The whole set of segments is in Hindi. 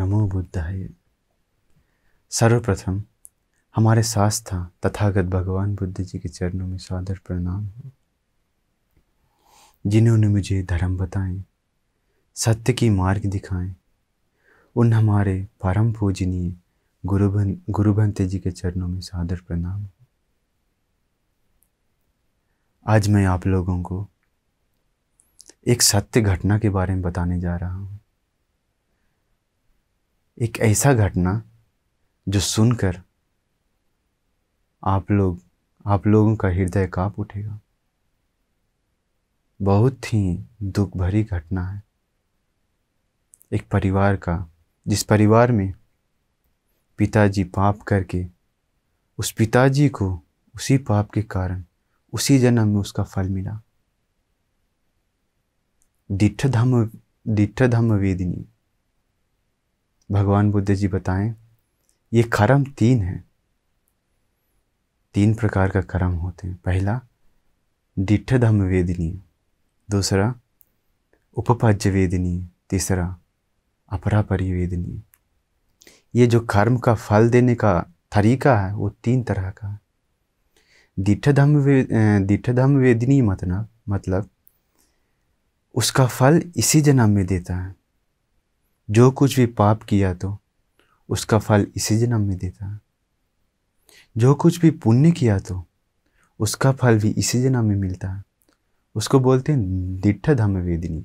नमो बुद्धाय सर्वप्रथम हमारे शास्त्र तथागत भगवान बुद्ध जी के चरणों में सादर प्रणाम हो जिन्होंने मुझे धर्म बताए सत्य की मार्ग दिखाए उन हमारे परम पूजनीय गुरुभन गुरुभंते जी के चरणों में सादर प्रणाम आज मैं आप लोगों को एक सत्य घटना के बारे में बताने जा रहा हूँ एक ऐसा घटना जो सुनकर आप लोग आप लोगों का हृदय कांप उठेगा बहुत ही दुख भरी घटना है एक परिवार का जिस परिवार में पिताजी पाप करके उस पिताजी को उसी पाप के कारण उसी जन्म में उसका फल मिला दिठ धम दिठ धम वेदिनी भगवान बुद्ध जी बताएं ये कर्म तीन हैं तीन प्रकार का कर्म होते हैं पहला डिठ धम्म वेदनीय दूसरा उपपाज्य वेदनीय तीसरा अपरा परिवेदनीय ये जो कर्म का फल देने का तरीका है वो तीन तरह का है दीठधम वे दीठधम वेदनी मतलब मतलब उसका फल इसी जन्म में देता है जो कुछ भी पाप किया तो उसका फल इसी जन्म में देता जो कुछ भी पुण्य किया तो उसका फल भी इसी जन्म में मिलता उसको बोलते हैं दिठ धम वेदनी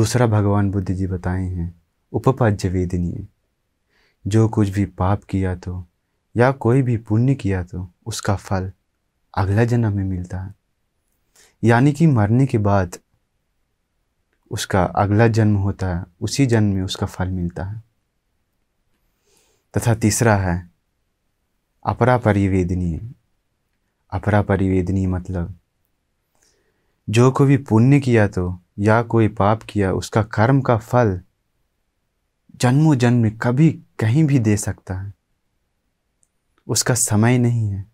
दूसरा भगवान बुद्ध जी बताए हैं उपपाज्य वेदनीय जो कुछ भी पाप किया तो या कोई भी पुण्य किया तो उसका फल अगला जन्म में मिलता है यानी कि मरने के बाद उसका अगला जन्म होता है उसी जन्म में उसका फल मिलता है तथा तीसरा है अपरा परिवेदनीय अपरा परिवेदनीय मतलब जो को भी पुण्य किया तो या कोई पाप किया उसका कर्म का फल जन्मों जन्म कभी कहीं भी दे सकता है उसका समय नहीं है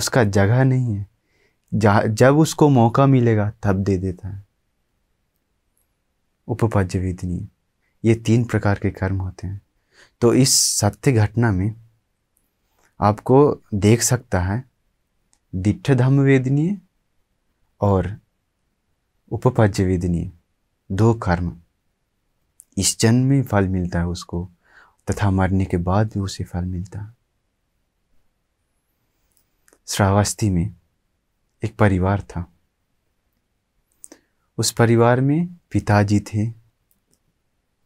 उसका जगह नहीं है जब उसको मौका मिलेगा तब दे देता है उपपाद्य वेदनीय ये तीन प्रकार के कर्म होते हैं तो इस सत्य घटना में आपको देख सकता है दिठ धम्म वेदनीय और उपपाज्य वेदनीय दो कर्म इस जन्म में फल मिलता है उसको तथा मरने के बाद भी उसे फल मिलता है श्रावस्ती में एक परिवार था उस परिवार में पिताजी थे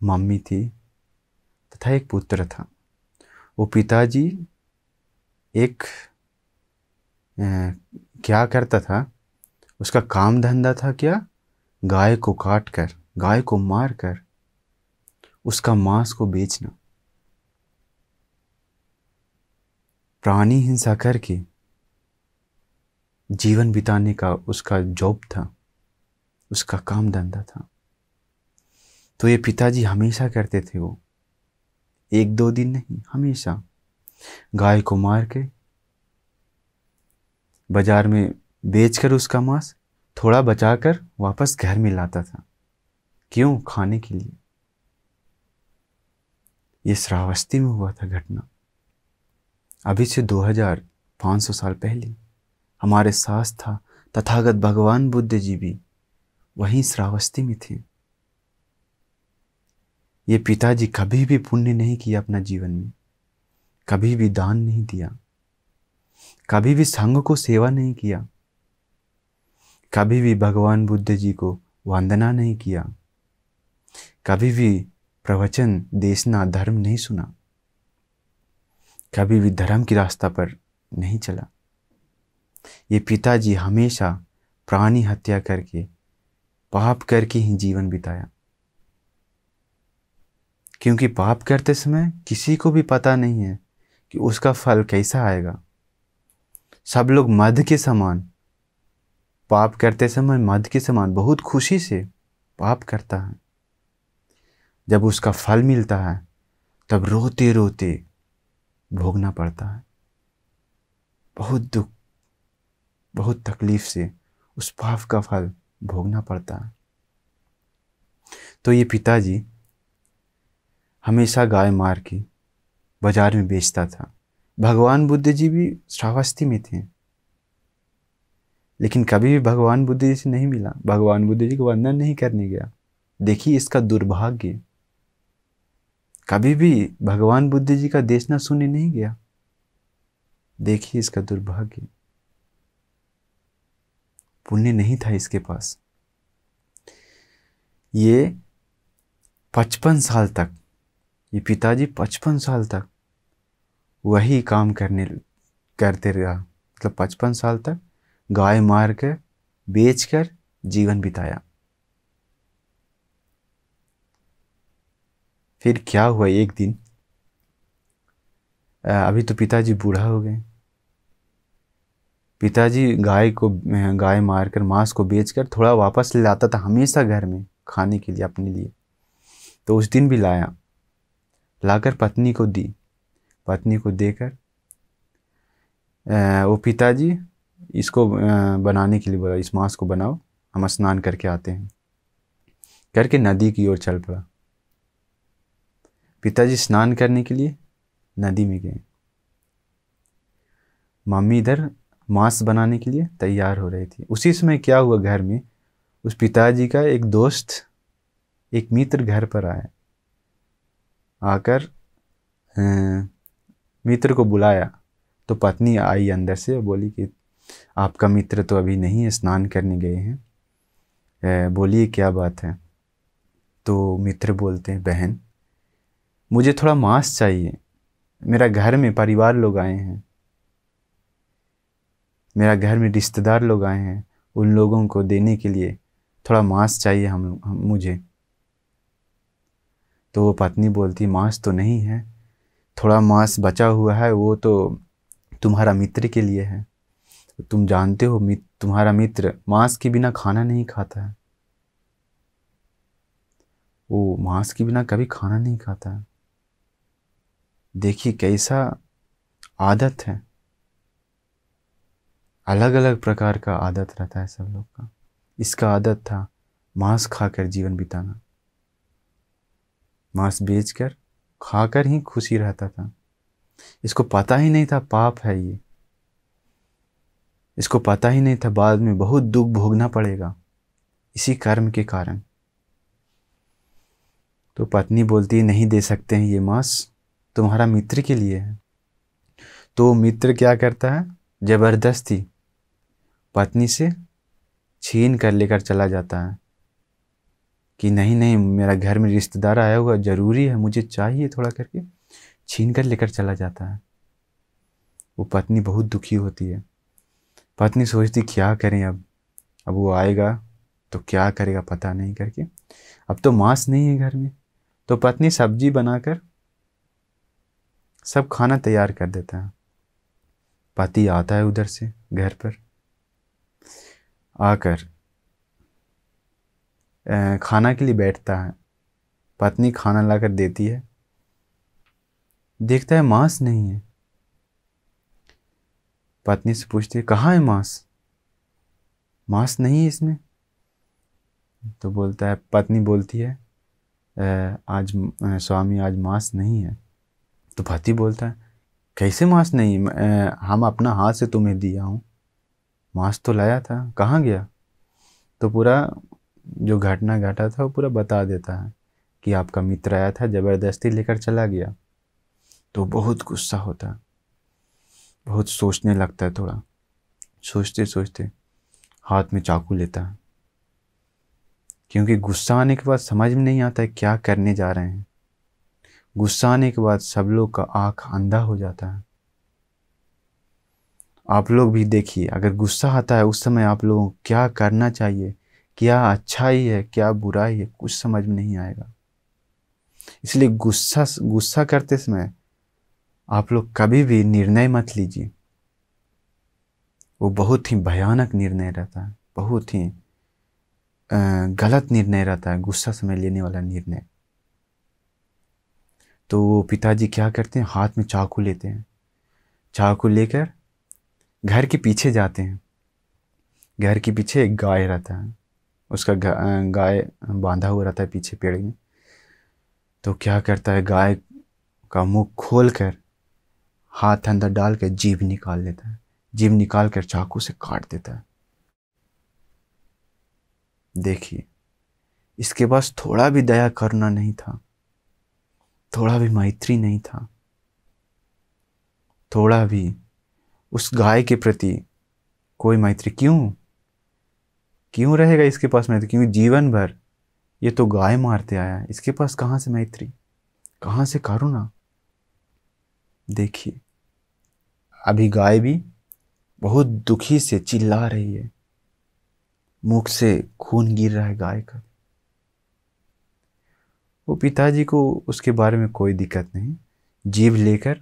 मम्मी थी तथा एक पुत्र था वो पिताजी एक ए, क्या करता था उसका काम धंधा था क्या गाय को काट कर गाय को मार कर उसका मांस को बेचना प्राणी हिंसा करके जीवन बिताने का उसका जॉब था उसका काम धंधा था तो ये पिताजी हमेशा करते थे वो एक दो दिन नहीं हमेशा गाय को मार के बाजार में बेचकर उसका मांस थोड़ा बचाकर वापस घर में लाता था क्यों खाने के लिए ये श्रावस्ती में हुआ था घटना अभी से 2500 साल पहले हमारे सास था तथागत भगवान बुद्ध जी भी वहीं श्रावस्ती में थे ये पिताजी कभी भी पुण्य नहीं किया अपना जीवन में कभी भी दान नहीं दिया कभी भी संघ को सेवा नहीं किया कभी भी भगवान बुद्ध जी को वंदना नहीं किया कभी भी प्रवचन देशना धर्म नहीं सुना कभी भी धर्म की रास्ता पर नहीं चला ये पिताजी हमेशा प्राणी हत्या करके पाप करके ही जीवन बिताया क्योंकि पाप करते समय किसी को भी पता नहीं है कि उसका फल कैसा आएगा सब लोग मध के समान पाप करते समय मध के समान बहुत खुशी से पाप करता है जब उसका फल मिलता है तब रोते रोते भोगना पड़ता है बहुत दुख बहुत तकलीफ से उस पाप का फल भोगना पड़ता है तो ये पिताजी हमेशा गाय मार के बाजार में बेचता था भगवान बुद्ध जी भी श्रावस्ती में थे लेकिन कभी भी भगवान बुद्ध जी से नहीं मिला भगवान बुद्ध जी को वंदन नहीं करने गया देखिए इसका दुर्भाग्य कभी भी भगवान बुद्ध जी का देशना सुने नहीं गया देखिए इसका दुर्भाग्य पुण्य नहीं था इसके पास ये पचपन साल तक ये पिताजी पचपन साल तक वही काम करने करते रहा मतलब पचपन साल तक गाय मार कर बेच कर जीवन बिताया फिर क्या हुआ एक दिन अभी तो पिताजी बूढ़ा हो गए पिताजी गाय को गाय मारकर मांस को बेचकर थोड़ा वापस ले लाता था हमेशा घर में खाने के लिए अपने लिए तो उस दिन भी लाया लाकर पत्नी को दी पत्नी को देकर वो पिताजी इसको बनाने के लिए बोला इस मांस को बनाओ हम स्नान करके आते हैं करके नदी की ओर चल पड़ा पिताजी स्नान करने के लिए नदी में गए मम्मी इधर मांस बनाने के लिए तैयार हो रही थी उसी समय क्या हुआ घर में उस पिताजी का एक दोस्त एक मित्र घर पर आया आकर मित्र को बुलाया तो पत्नी आई अंदर से बोली कि आपका मित्र तो अभी नहीं है स्नान करने गए हैं बोलिए क्या बात है तो मित्र बोलते हैं बहन मुझे थोड़ा मांस चाहिए मेरा घर में परिवार लोग आए हैं मेरा घर में रिश्तेदार लोग आए हैं उन लोगों को देने के लिए थोड़ा मांस चाहिए हम, हम मुझे तो वो पत्नी बोलती मांस तो नहीं है थोड़ा मांस बचा हुआ है वो तो तुम्हारा मित्र के लिए है तुम जानते हो मित, तुम्हारा मित्र मांस के बिना खाना नहीं खाता है वो मांस के बिना कभी खाना नहीं खाता है देखिए कैसा आदत है अलग अलग प्रकार का आदत रहता है सब लोग का इसका आदत था मांस खाकर जीवन बिताना मांस बेचकर खाकर ही खुशी रहता था इसको पता ही नहीं था पाप है ये इसको पता ही नहीं था बाद में बहुत दुख भोगना पड़ेगा इसी कर्म के कारण तो पत्नी बोलती नहीं दे सकते हैं ये मांस तुम्हारा मित्र के लिए है तो मित्र क्या करता है ज़बरदस्ती पत्नी से छीन कर लेकर चला जाता है कि नहीं नहीं मेरा घर में रिश्तेदार आया हुआ ज़रूरी है मुझे चाहिए थोड़ा करके छीन कर लेकर चला जाता है वो पत्नी बहुत दुखी होती है पत्नी सोचती क्या करें अब अब वो आएगा तो क्या करेगा पता नहीं करके अब तो मांस नहीं है घर में तो पत्नी सब्जी बनाकर सब खाना तैयार कर देता है पति आता है उधर से घर पर आकर खाना के लिए बैठता है पत्नी खाना लाकर देती है देखता है मांस नहीं है पत्नी से पूछती है कहाँ है मांस मांस नहीं है इसमें तो बोलता है पत्नी बोलती है आज स्वामी आज मांस नहीं है तो पति बोलता है कैसे मांस नहीं हम अपना हाथ से तुम्हें दिया हूँ मांस तो लाया था कहाँ गया तो पूरा जो घटना घटा था वो पूरा बता देता है कि आपका मित्र आया था ज़बरदस्ती लेकर चला गया तो बहुत गुस्सा होता है बहुत सोचने लगता है थोड़ा सोचते सोचते हाथ में चाकू लेता है क्योंकि गुस्सा आने के बाद समझ में नहीं आता है क्या करने जा रहे हैं गुस्सा आने के बाद सब लोग का आँख अंधा हो जाता है आप लोग भी देखिए अगर गुस्सा आता है उस समय आप लोगों को क्या करना चाहिए क्या अच्छा ही है क्या बुरा ही है कुछ समझ में नहीं आएगा इसलिए गुस्सा गुस्सा करते समय आप लोग कभी भी निर्णय मत लीजिए वो बहुत ही भयानक निर्णय रहता है बहुत ही गलत निर्णय रहता है गुस्सा समय लेने वाला निर्णय तो वो पिताजी क्या करते हैं हाथ में चाकू लेते हैं चाकू लेकर घर के पीछे जाते हैं घर के पीछे एक गाय रहता है उसका गाय बांधा हुआ रहता है पीछे पेड़ में तो क्या करता है गाय का मुंह खोल कर हाथ अंदर डाल कर जीभ निकाल लेता है जीभ निकाल कर चाकू से काट देता है देखिए इसके पास थोड़ा भी दया करना नहीं था थोड़ा भी मैत्री नहीं था थोड़ा भी उस गाय के प्रति कोई मैत्री क्यों क्यों रहेगा इसके पास मैत्री क्योंकि जीवन भर ये तो गाय मारते आया है इसके पास कहाँ से मैत्री कहाँ से करुणा देखिए अभी गाय भी बहुत दुखी से चिल्ला रही है मुख से खून गिर रहा है गाय का वो पिताजी को उसके बारे में कोई दिक्कत नहीं जीव लेकर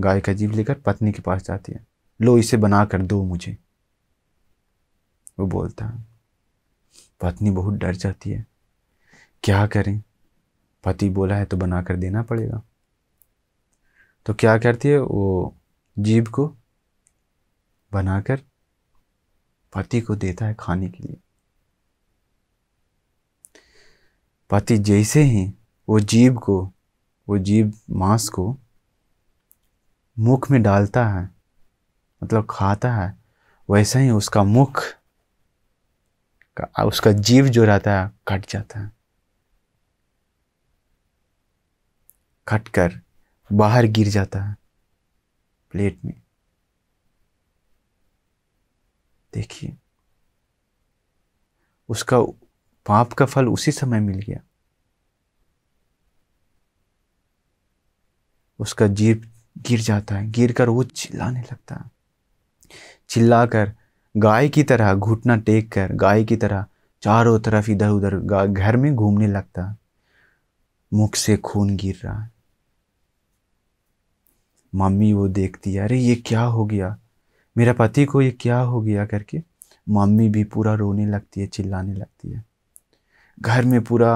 गाय का जीव लेकर पत्नी के पास जाती है लो इसे बनाकर दो मुझे वो बोलता है पत्नी बहुत डर जाती है क्या करें पति बोला है तो बना कर देना पड़ेगा तो क्या करती है वो जीव को बनाकर पति को देता है खाने के लिए पति जैसे ही वो जीव को वो जीव मांस को मुख में डालता है मतलब खाता है वैसे ही उसका मुख उसका जीव जो रहता है कट जाता है कट कर बाहर गिर जाता है प्लेट में देखिए उसका पाप का फल उसी समय मिल गया उसका जीव गिर जाता है गिर कर वो चिल्लाने लगता है चिल्लाकर कर गाय की तरह घुटना टेक कर गाय की तरह चारों तरफ इधर उधर घर में घूमने लगता मुख से खून गिर रहा है मम्मी वो देखती है अरे ये क्या हो गया मेरा पति को ये क्या हो गया करके मम्मी भी पूरा रोने लगती है चिल्लाने लगती है घर में पूरा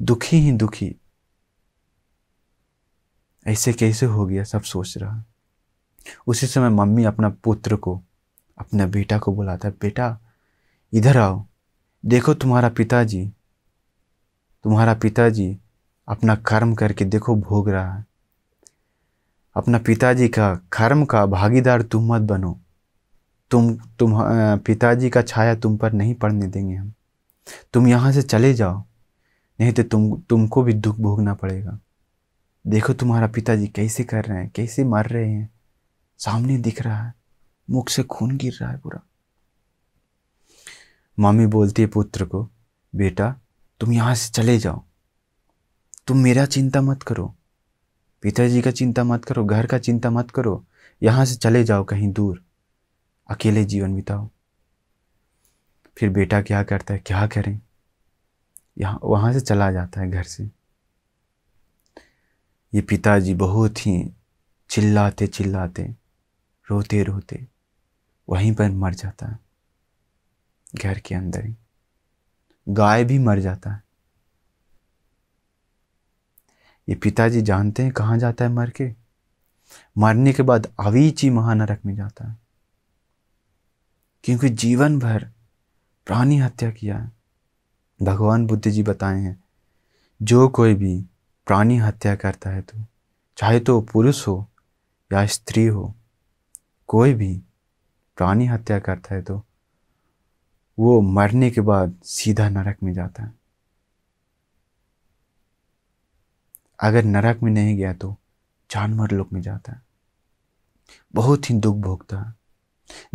दुखी ही दुखी ऐसे कैसे हो गया सब सोच रहा उसी समय मम्मी अपना पुत्र को अपना बेटा को बुलाता है बेटा इधर आओ देखो तुम्हारा पिताजी तुम्हारा पिताजी अपना कर्म करके देखो भोग रहा है अपना पिताजी का कर्म का भागीदार तुम मत बनो तुम तुम पिताजी का छाया तुम पर नहीं पड़ने देंगे हम तुम यहाँ से चले जाओ नहीं तो तुम तुमको भी दुख भोगना पड़ेगा देखो तुम्हारा पिताजी कैसे कर रहे हैं कैसे मर रहे हैं सामने दिख रहा है मुख से खून गिर रहा है पूरा मामी बोलती है पुत्र को बेटा तुम यहां से चले जाओ तुम मेरा चिंता मत करो पिताजी का चिंता मत करो घर का चिंता मत करो यहां से चले जाओ कहीं दूर अकेले जीवन बिताओ फिर बेटा क्या करता है क्या करें यहाँ वहां से चला जाता है घर से ये पिताजी बहुत ही चिल्लाते चिल्लाते रोते रोते वहीं पर मर जाता है घर के अंदर ही गाय भी मर जाता है ये पिताजी जानते हैं कहाँ जाता है मर के मरने के बाद अवीची महानरक में जाता है क्योंकि जीवन भर प्राणी हत्या किया है भगवान बुद्ध जी बताए हैं जो कोई भी प्राणी हत्या करता है तो चाहे तो पुरुष हो या स्त्री हो कोई भी प्राणी हत्या करता है तो वो मरने के बाद सीधा नरक में जाता है अगर नरक में नहीं गया तो जानवर लोक में जाता है बहुत ही दुख भोगता है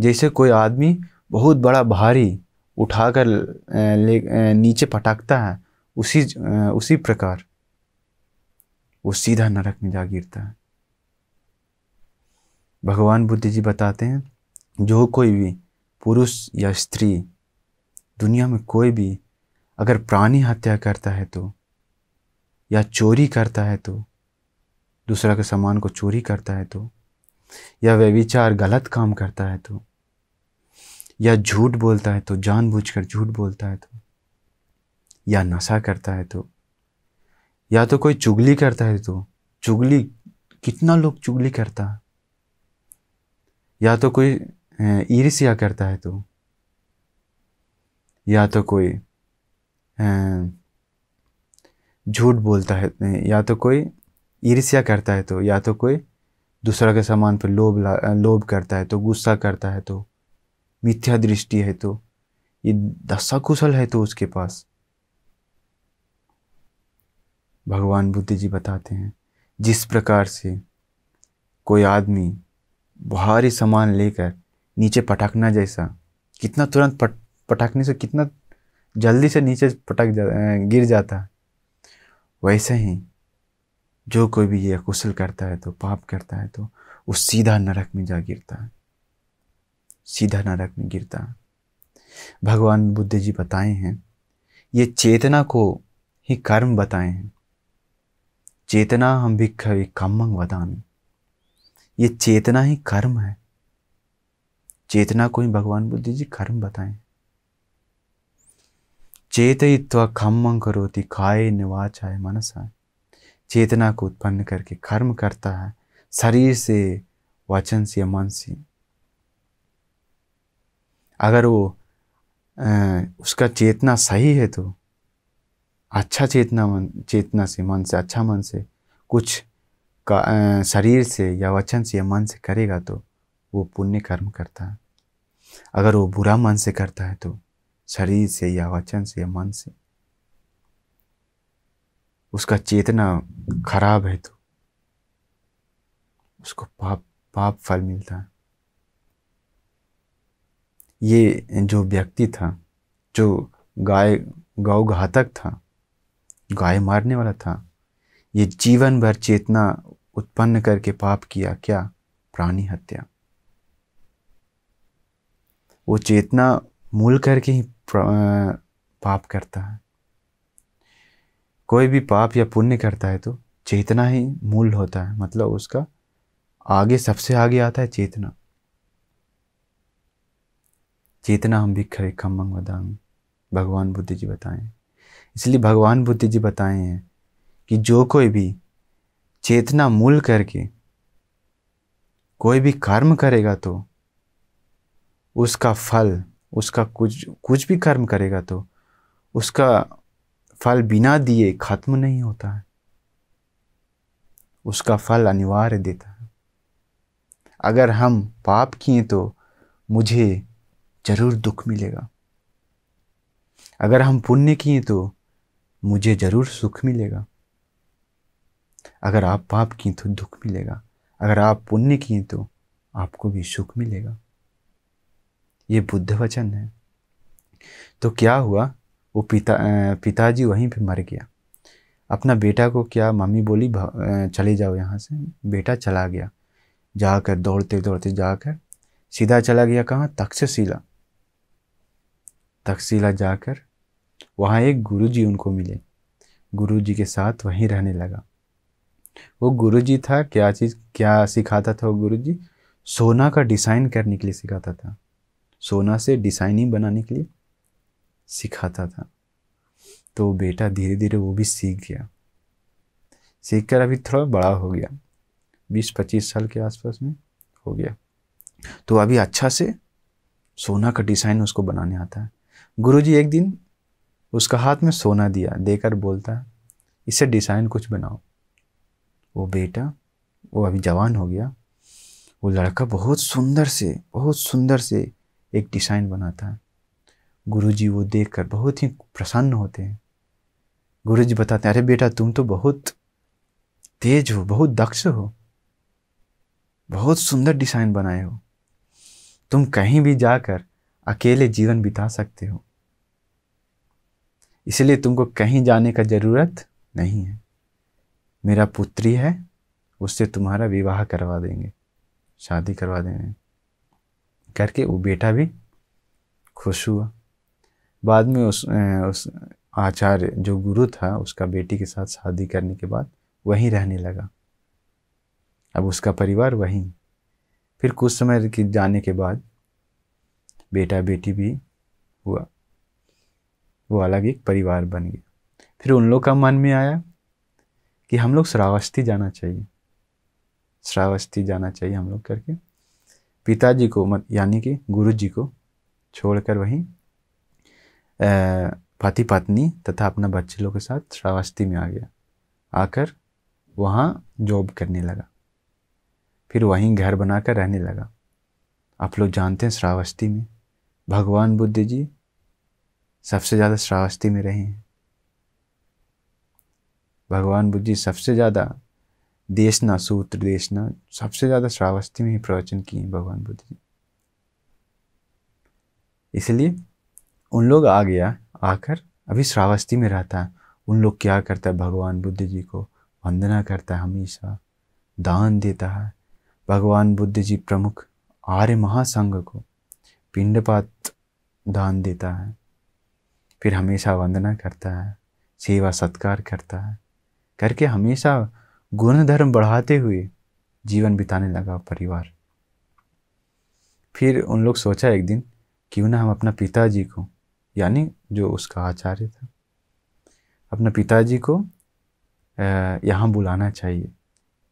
जैसे कोई आदमी बहुत बड़ा भारी उठाकर ले नीचे पटकता है उसी उसी प्रकार वो सीधा नरक में जा गिरता है भगवान बुद्ध जी बताते हैं जो कोई भी पुरुष या स्त्री दुनिया में कोई भी अगर प्राणी हत्या करता है तो या चोरी करता है तो दूसरा के सामान को चोरी करता है तो या विचार गलत काम करता है तो या झूठ बोलता है तो जानबूझकर झूठ बोलता है तो या नशा करता है तो या तो कोई चुगली करता है तो चुगली कितना लोग चुगली करता या तो कोई ईर्ष्या करता है तू तो। या तो कोई झूठ बोलता है या तो कोई ईर्ष्या करता है तो या तो कोई दूसरा के सामान पर लोभ लोभ करता है तो गुस्सा करता है तो मिथ्या दृष्टि है तो ये दशा कुशल है तो उसके पास भगवान बुद्ध जी बताते हैं जिस प्रकार से कोई आदमी भारी सामान लेकर नीचे पटकना जैसा कितना तुरंत पट पटकने से कितना जल्दी से नीचे पटक जा गिर जाता वैसे ही जो कोई भी ये कुशल करता है तो पाप करता है तो वो सीधा नरक में जा गिरता है सीधा नरक में गिरता है भगवान बुद्ध जी बताए हैं ये चेतना को ही कर्म बताए हैं चेतना हम भी कभी कर्मंग वदामी ये चेतना ही कर्म है चेतना को ही भगवान बुद्धि जी कर्म बताएं चेतित्व खम्मं करोति खाए निवाच मनस आए चेतना को उत्पन्न करके कर्म करता है शरीर से वचन से मन से अगर वो आ, उसका चेतना सही है तो अच्छा चेतना मन चेतना से मन से अच्छा मन से कुछ का, शरीर से या वचन से या मन से करेगा तो वो पुण्य कर्म करता है अगर वो बुरा मन से करता है तो शरीर से या वचन से या मन से उसका चेतना खराब है तो उसको पाप पाप फल मिलता है ये जो व्यक्ति था जो गाय गौ घातक था गाय मारने वाला था ये जीवन भर चेतना उत्पन्न करके पाप किया क्या प्राणी हत्या वो चेतना मूल करके ही पाप करता है कोई भी पाप या पुण्य करता है तो चेतना ही मूल होता है मतलब उसका आगे सबसे आगे आता है चेतना चेतना हम भी खरे खम्भंग बदामी भगवान बुद्ध जी बताएं इसलिए भगवान बुद्ध जी बताए हैं कि जो कोई भी चेतना मूल करके कोई भी कर्म करेगा तो उसका फल उसका कुछ कुछ भी कर्म करेगा तो उसका फल बिना दिए खत्म नहीं होता है उसका फल अनिवार्य देता है अगर हम पाप किए तो मुझे ज़रूर दुख मिलेगा अगर हम पुण्य किए तो मुझे ज़रूर सुख मिलेगा अगर आप पाप किए तो दुख मिलेगा अगर आप पुण्य किए तो आपको भी सुख मिलेगा ये बुद्ध वचन है तो क्या हुआ वो पिता पिताजी वहीं पे मर गया अपना बेटा को क्या मम्मी बोली चले जाओ यहाँ से बेटा चला गया जाकर दौड़ते दौड़ते जाकर सीधा चला गया कहाँ तक्षशिला तक्षशिला जाकर वहाँ एक गुरुजी उनको मिले गुरुजी के साथ वहीं रहने लगा वो गुरुजी था क्या चीज़ क्या सिखाता था वो गुरुजी सोना का डिज़ाइन करने के लिए सिखाता था सोना से डिजाइनिंग बनाने के लिए सिखाता था तो बेटा धीरे धीरे वो भी सीख गया सीख कर अभी थोड़ा बड़ा हो गया बीस पच्चीस साल के आसपास में हो गया तो अभी अच्छा से सोना का डिज़ाइन उसको बनाने आता है गुरुजी एक दिन उसका हाथ में सोना दिया देकर बोलता है इससे डिज़ाइन कुछ बनाओ वो बेटा वो अभी जवान हो गया वो लड़का बहुत सुंदर से बहुत सुंदर से एक डिज़ाइन बनाता है गुरुजी वो देखकर बहुत ही प्रसन्न होते हैं गुरुजी बताते हैं अरे बेटा तुम तो बहुत तेज हो बहुत दक्ष हो बहुत सुंदर डिज़ाइन बनाए हो तुम कहीं भी जाकर अकेले जीवन बिता सकते हो इसलिए तुमको कहीं जाने का ज़रूरत नहीं है मेरा पुत्री है उससे तुम्हारा विवाह करवा देंगे शादी करवा देंगे करके वो बेटा भी खुश हुआ बाद में उस उस आचार्य जो गुरु था उसका बेटी के साथ शादी करने के बाद वहीं रहने लगा अब उसका परिवार वहीं फिर कुछ समय के जाने के बाद बेटा बेटी भी हुआ वो अलग एक परिवार बन गया फिर उन लोग का मन में आया कि हम लोग श्रावस्ती जाना चाहिए श्रावस्ती जाना चाहिए हम लोग करके पिताजी को मत यानी कि गुरु जी को छोड़कर वहीं पति पत्नी तथा अपना बच्चे लोग के साथ श्रावस्ती में आ गया आकर वहाँ जॉब करने लगा फिर वहीं घर बनाकर रहने लगा आप लोग जानते हैं श्रावस्ती में भगवान बुद्ध जी सबसे ज़्यादा श्रावस्ती में रहे हैं भगवान बुद्ध जी सबसे ज़्यादा देशना सूत्र देशना सबसे ज़्यादा श्रावस्ती में ही प्रवचन किए हैं भगवान बुद्ध जी इसलिए उन लोग आ गया आकर अभी श्रावस्ती में रहता है उन लोग क्या करता है भगवान बुद्ध जी को वंदना करता है हमेशा दान देता है भगवान बुद्ध जी प्रमुख आर्य महासंघ को पिंडपात दान देता है फिर हमेशा वंदना करता है सेवा सत्कार करता है करके हमेशा गुणधर्म बढ़ाते हुए जीवन बिताने लगा परिवार फिर उन लोग सोचा एक दिन क्यों ना हम अपना पिताजी को यानी जो उसका आचार्य था अपना पिताजी को यहाँ बुलाना चाहिए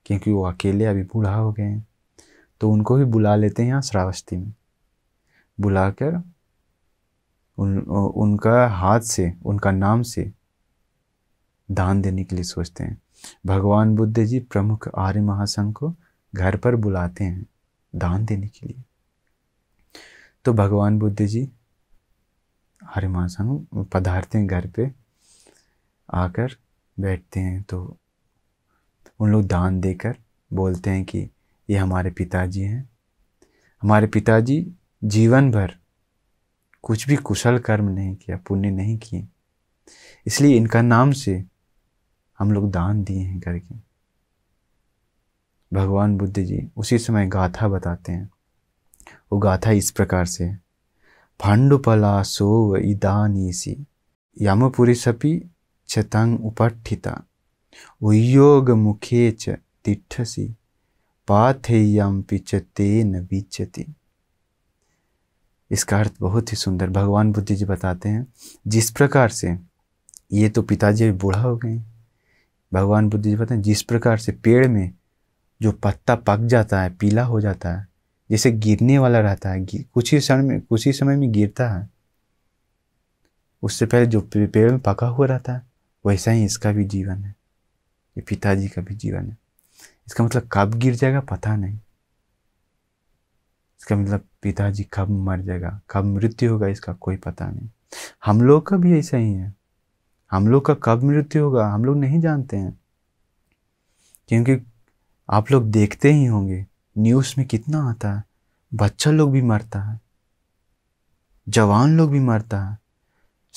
क्योंकि वो अकेले अभी बूढ़ा हो गए हैं तो उनको भी बुला लेते हैं यहाँ श्रावस्ती में बुलाकर उन उनका हाथ से उनका नाम से दान देने के लिए सोचते हैं भगवान बुद्ध जी प्रमुख आर्य महासंघ को घर पर बुलाते हैं दान देने के लिए तो भगवान बुद्ध जी आर्य महासंघ पधारते हैं घर पे आकर बैठते हैं तो उन लोग दान देकर बोलते हैं कि ये हमारे पिताजी हैं हमारे पिताजी जीवन भर कुछ भी कुशल कर्म नहीं किया पुण्य नहीं किए इसलिए इनका नाम से हम लोग दान दिए हैं करके भगवान बुद्ध जी उसी समय गाथा बताते हैं वो गाथा इस प्रकार से है पांडुपला सोव इदानीसी यमपुरिसपि सपी छतंग उपठिता उयोग मुखे च तिठसी पाथेयम पिच तेन बीचती इसका अर्थ बहुत ही सुंदर भगवान बुद्ध जी बताते हैं जिस प्रकार से ये तो पिताजी बूढ़ा हो गए भगवान बुद्ध जी बताएं जिस प्रकार से पेड़ में जो पत्ता पक जाता है पीला हो जाता है जैसे गिरने वाला रहता है कुछ ही क्षण में कुछ ही समय में गिरता है उससे पहले जो पेड़ में पका हुआ रहता है वैसा ही इसका भी जीवन है ये पिताजी का भी जीवन है इसका मतलब कब गिर जाएगा पता नहीं इसका मतलब पिताजी कब मर जाएगा कब मृत्यु होगा इसका कोई पता नहीं हम लोग का भी ऐसा ही है हम लोग का कब मृत्यु होगा हम लोग नहीं जानते हैं क्योंकि आप लोग देखते ही होंगे न्यूज़ में कितना आता है बच्चा लोग भी मरता है जवान लोग भी मरता है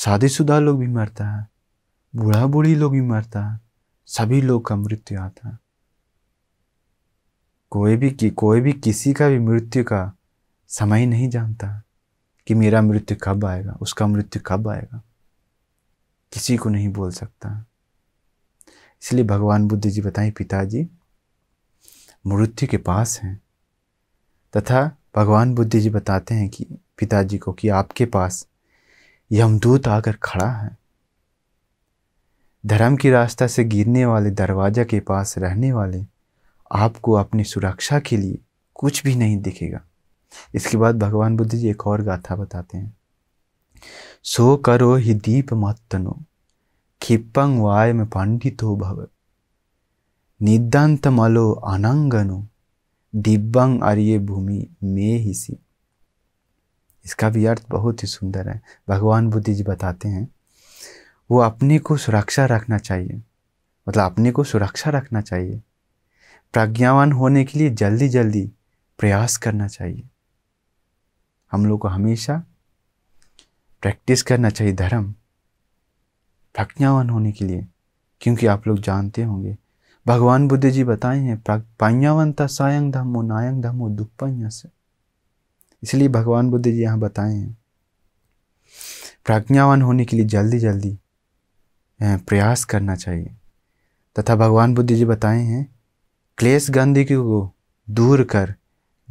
शादीशुदा लोग भी मरता है बूढ़ा बूढ़ी लोग भी मरता है सभी लोग का मृत्यु आता है कोई भी कि, कोई भी किसी का भी मृत्यु का समय नहीं जानता कि मेरा मृत्यु कब आएगा उसका मृत्यु कब आएगा किसी को नहीं बोल सकता इसलिए भगवान बुद्ध जी बताएं पिताजी मृत्यु के पास हैं तथा भगवान बुद्ध जी बताते हैं कि पिताजी को कि आपके पास यमदूत आकर खड़ा है धर्म की रास्ता से गिरने वाले दरवाजा के पास रहने वाले आपको अपनी सुरक्षा के लिए कुछ भी नहीं दिखेगा इसके बाद भगवान बुद्ध जी एक और गाथा बताते हैं සෝකරෝ හි දීපමත්තනෝ කිප්පං වායම पंडितो भव නිද්දන්ත मलो අනංගනෝ दिब्बंग अरिये भूमि में ही सी इसका भी अर्थ बहुत ही सुंदर है भगवान बुद्धि जी बताते हैं वो अपने को सुरक्षा रखना चाहिए मतलब अपने को सुरक्षा रखना चाहिए प्रज्ञावान होने के लिए जल्दी जल्दी प्रयास करना चाहिए हम लोग को हमेशा प्रैक्टिस करना चाहिए धर्म प्रज्ञावान होने के लिए क्योंकि आप लोग जानते होंगे भगवान बुद्ध जी बताए हैं पाइयावंता सायंग धमो नायंग धमो दुपाइया से इसलिए भगवान बुद्ध जी यहाँ बताए हैं प्रज्ञावान होने के लिए जल्दी जल्दी प्रयास करना चाहिए तथा भगवान बुद्ध जी बताए हैं क्लेश गंदगी को दूर कर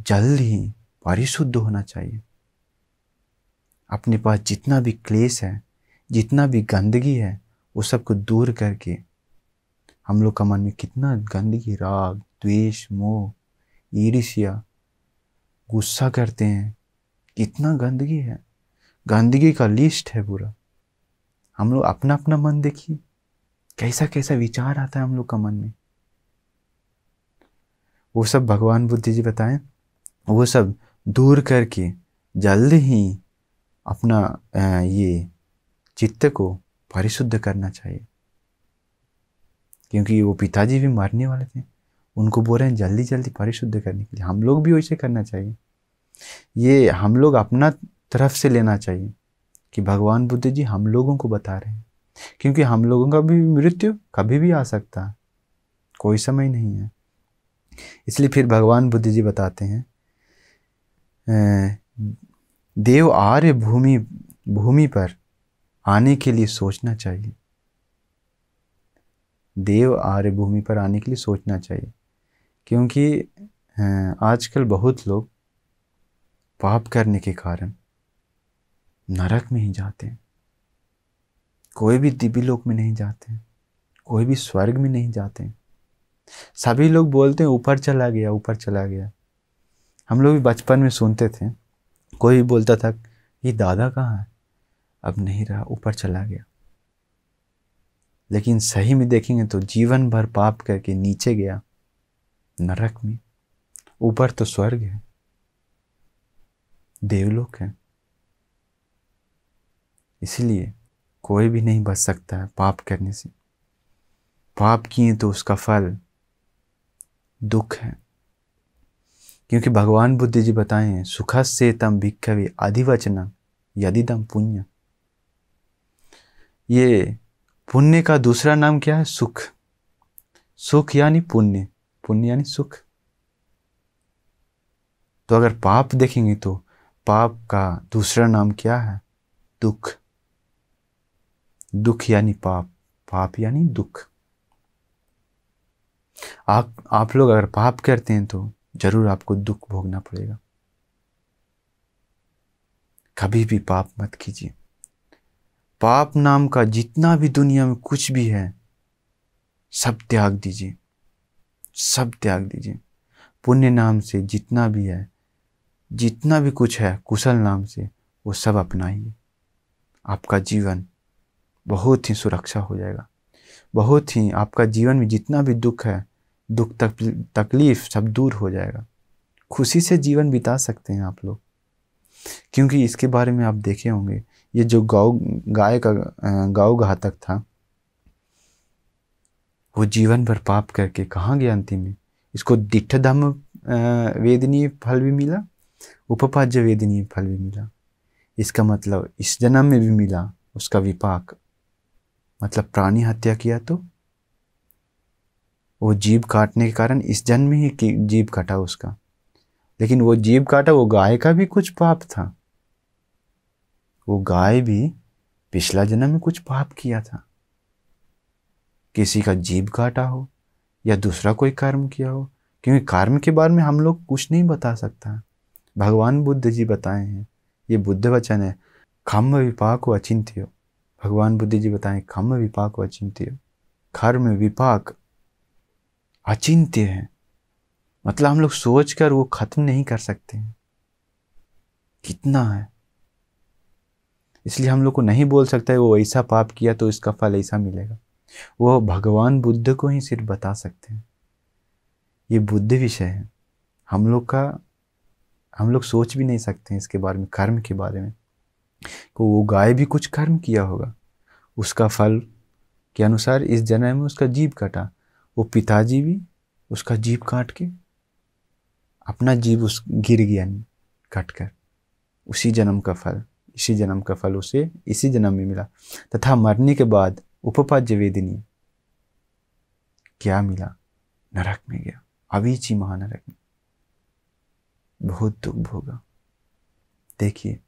जल्द ही परिशुद्ध होना चाहिए अपने पास जितना भी क्लेश है जितना भी गंदगी है वो सबको दूर करके हम लोग का मन में कितना गंदगी राग द्वेष मोह ईर्ष्या गुस्सा करते हैं कितना गंदगी है गंदगी का लिस्ट है पूरा हम लोग अपना अपना मन देखिए कैसा कैसा विचार आता है हम लोग का मन में वो सब भगवान बुद्ध जी बताएं वो सब दूर करके जल्द ही अपना ये चित्त को परिशुद्ध करना चाहिए क्योंकि वो पिताजी भी मरने वाले थे उनको बोल रहे हैं जल्दी जल्दी परिशुद्ध करने के लिए हम लोग भी वैसे करना चाहिए ये हम लोग अपना तरफ से लेना चाहिए कि भगवान बुद्ध जी हम लोगों को बता रहे हैं क्योंकि हम लोगों का भी मृत्यु कभी भी आ सकता है कोई समय नहीं है इसलिए फिर भगवान बुद्ध जी बताते हैं देव आर्य भूमि भूमि पर आने के लिए सोचना चाहिए देव आर्य भूमि पर आने के लिए सोचना चाहिए क्योंकि आजकल बहुत लोग पाप करने के कारण नरक में ही जाते हैं कोई भी दिव्य लोक में नहीं जाते हैं कोई भी स्वर्ग में नहीं जाते हैं सभी लोग बोलते हैं ऊपर चला गया ऊपर चला गया हम लोग भी बचपन में सुनते थे कोई बोलता था ये दादा कहाँ है अब नहीं रहा ऊपर चला गया लेकिन सही में देखेंगे तो जीवन भर पाप करके नीचे गया नरक में ऊपर तो स्वर्ग है देवलोक है इसलिए कोई भी नहीं बच सकता है पाप करने से पाप किए तो उसका फल दुख है क्योंकि भगवान बुद्ध जी बताए हैं सुख से तम भिक्खवे यदि दम पुण्य ये पुण्य का दूसरा नाम क्या है सुख सुख यानी पुण्य पुण्य यानी सुख तो अगर पाप देखेंगे तो पाप का दूसरा नाम क्या है दुख दुख यानी पाप पाप यानी दुख आप आप लोग अगर पाप करते हैं तो जरूर आपको दुख भोगना पड़ेगा कभी भी पाप मत कीजिए पाप नाम का जितना भी दुनिया में कुछ भी है सब त्याग दीजिए सब त्याग दीजिए पुण्य नाम से जितना भी है जितना भी कुछ है कुशल नाम से वो सब अपनाइए आपका जीवन बहुत ही सुरक्षा हो जाएगा बहुत ही आपका जीवन में जितना भी दुख है दुख तक, तकलीफ सब दूर हो जाएगा खुशी से जीवन बिता सकते हैं आप लोग क्योंकि इसके बारे में आप देखे होंगे ये जो गौ गाय का गाऊ घातक था वो जीवन भर पाप करके कहाँ गया अंतिम में इसको दिठ धम वेदनीय फल भी मिला उपपाज्य वेदनीय फल भी मिला इसका मतलब इस जन्म में भी मिला उसका विपाक मतलब प्राणी हत्या किया तो वो जीव काटने के कारण इस जन्म में ही की जीव काटा उसका लेकिन वो जीव काटा वो गाय का भी कुछ पाप था वो गाय भी पिछला जन्म में कुछ पाप किया था किसी का जीव काटा हो या दूसरा कोई कर्म किया हो क्योंकि कर्म के बारे में हम लोग कुछ नहीं बता सकता भगवान बुद्ध जी बताए हैं ये बुद्ध वचन है खम्भ विपाक अचिंत्य भगवान बुद्ध जी बताएं खम्भ विपाक अचिंत्य कर्म विपाक अचिंत्य है मतलब हम लोग सोच कर वो ख़त्म नहीं कर सकते हैं कितना है इसलिए हम लोग को नहीं बोल सकता है वो ऐसा पाप किया तो इसका फल ऐसा मिलेगा वो भगवान बुद्ध को ही सिर्फ बता सकते हैं ये बुद्ध विषय है हम लोग का हम लोग सोच भी नहीं सकते हैं इसके बारे में कर्म के बारे में को वो गाय भी कुछ कर्म किया होगा उसका फल के अनुसार इस जन्म में उसका जीव कटा वो पिताजी भी उसका जीप काट के अपना जीव उस गिर गया कट कर उसी जन्म का फल इसी जन्म का फल उसे इसी जन्म में मिला तथा मरने के बाद उपपाद्य वेदिनी क्या मिला नरक में गया अवीची महानरक में बहुत दुख भोगा देखिए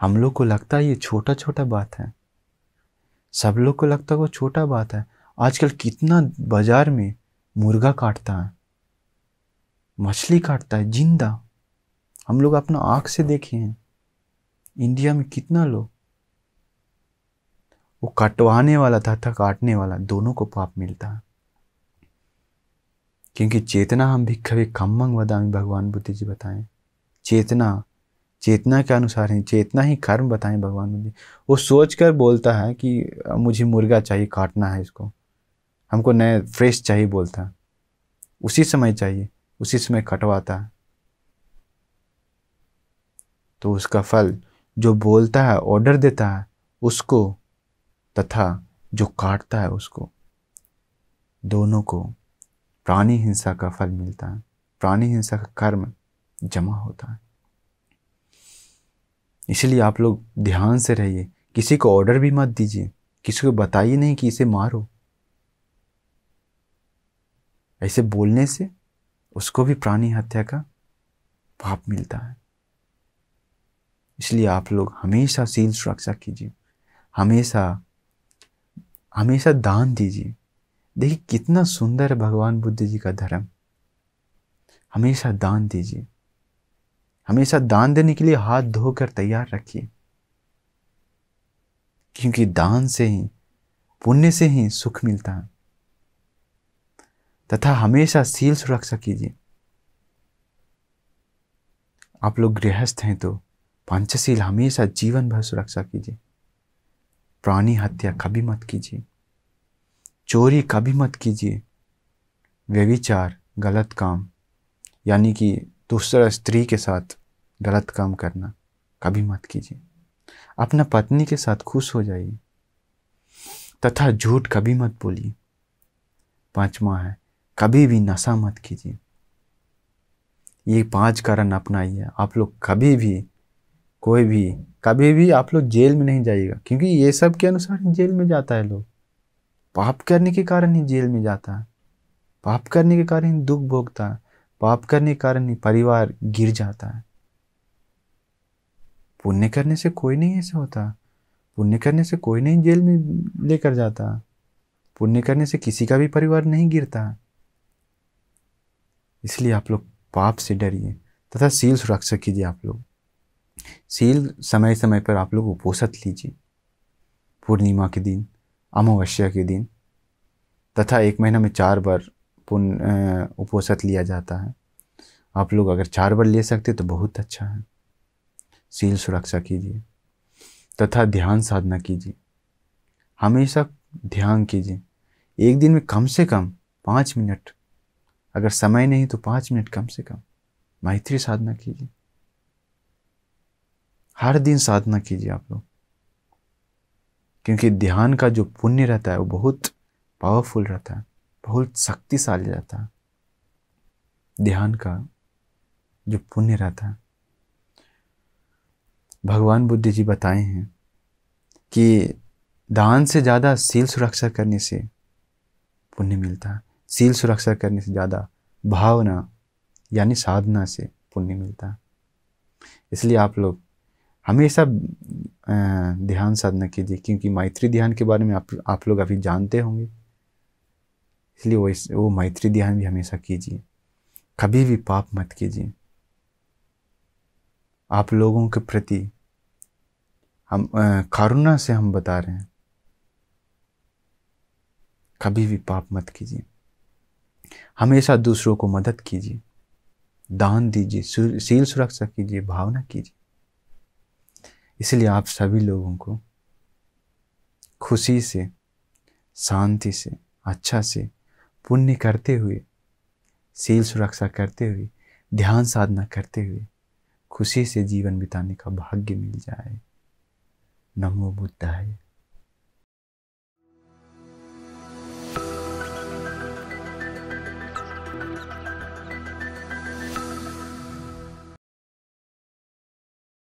हम लोग को लगता है ये छोटा छोटा बात है सब लोग को लगता है वो छोटा बात है आजकल कितना बाजार में मुर्गा काटता है मछली काटता है जिंदा हम लोग अपना आँख से देखे हैं इंडिया में कितना लोग वो कटवाने वाला था था काटने वाला दोनों को पाप मिलता है क्योंकि चेतना हम भी कभी मंग वदामी भगवान बुद्ध जी बताएं चेतना चेतना के अनुसार है चेतना ही कर्म बताएं भगवान बुद्ध वो सोच कर बोलता है कि मुझे मुर्गा चाहिए काटना है इसको हमको नए फ्रेश चाहिए बोलता उसी समय चाहिए उसी समय कटवाता है तो उसका फल जो बोलता है ऑर्डर देता है उसको तथा जो काटता है उसको दोनों को प्राणी हिंसा का फल मिलता है प्राणी हिंसा का कर्म जमा होता है इसलिए आप लोग ध्यान से रहिए किसी को ऑर्डर भी मत दीजिए किसी को बताइए नहीं कि इसे मारो ऐसे बोलने से उसको भी प्राणी हत्या का पाप मिलता है इसलिए आप लोग हमेशा सील सुरक्षा कीजिए हमेशा हमेशा दान दीजिए देखिए कितना सुंदर है भगवान बुद्ध जी का धर्म हमेशा दान दीजिए हमेशा दान देने के लिए हाथ धोकर तैयार रखिए क्योंकि दान से ही पुण्य से ही सुख मिलता है तथा हमेशा सील सुरक्षा कीजिए आप लोग गृहस्थ हैं तो पंचशील हमेशा जीवन भर सुरक्षा कीजिए प्राणी हत्या कभी मत कीजिए चोरी कभी मत कीजिए व्यविचार गलत काम यानी कि दूसरा स्त्री के साथ गलत काम करना कभी मत कीजिए अपना पत्नी के साथ खुश हो जाइए तथा झूठ कभी मत बोलिए पांचवा है कभी भी नशा मत कीजिए ये पांच कारण अपनाइए आप लोग कभी भी कोई भी कभी भी आप लोग जेल में नहीं जाइएगा क्योंकि ये सब के अनुसार जेल में जाता है लोग पाप करने के कारण ही जेल में जाता है पाप करने के कारण ही दुख भोगता है पाप करने के कारण ही परिवार गिर जाता है पुण्य करने से कोई नहीं ऐसा होता पुण्य करने से कोई नहीं जेल में लेकर जाता पुण्य करने से किसी का भी परिवार नहीं गिरता इसलिए आप लोग पाप से डरिए तथा सील सुरक्षा कीजिए आप लोग सील समय समय पर आप लोग उपोषक लीजिए पूर्णिमा के दिन अमावस्या के दिन तथा एक महीना में चार बार पुण्य उपोषत लिया जाता है आप लोग अगर चार बार ले सकते तो बहुत अच्छा है सील सुरक्षा कीजिए तथा ध्यान साधना कीजिए हमेशा ध्यान कीजिए एक दिन में कम से कम पाँच मिनट अगर समय नहीं तो पाँच मिनट कम से कम मैत्री साधना कीजिए हर दिन साधना कीजिए आप लोग क्योंकि ध्यान का जो पुण्य रहता है वो बहुत पावरफुल रहता है बहुत शक्तिशाली रहता है ध्यान का जो पुण्य रहता है भगवान बुद्ध जी बताए हैं कि दान से ज़्यादा सील सुरक्षा करने से पुण्य मिलता है सील सुरक्षा करने से ज़्यादा भावना यानी साधना से पुण्य मिलता है इसलिए आप लोग हमेशा ध्यान साधना कीजिए क्योंकि मैत्री ध्यान के बारे में आप आप लोग अभी जानते होंगे इसलिए वो इस वो मैत्री ध्यान भी हमेशा कीजिए कभी भी पाप मत कीजिए आप लोगों के प्रति हम करुणा से हम बता रहे हैं कभी भी पाप मत कीजिए हमेशा दूसरों को मदद कीजिए दान दीजिए सील सुरक्षा कीजिए भावना कीजिए इसलिए आप सभी लोगों को खुशी से शांति से अच्छा से पुण्य करते हुए सील सुरक्षा करते हुए ध्यान साधना करते हुए खुशी से जीवन बिताने का भाग्य मिल जाए नमो बुद्धाय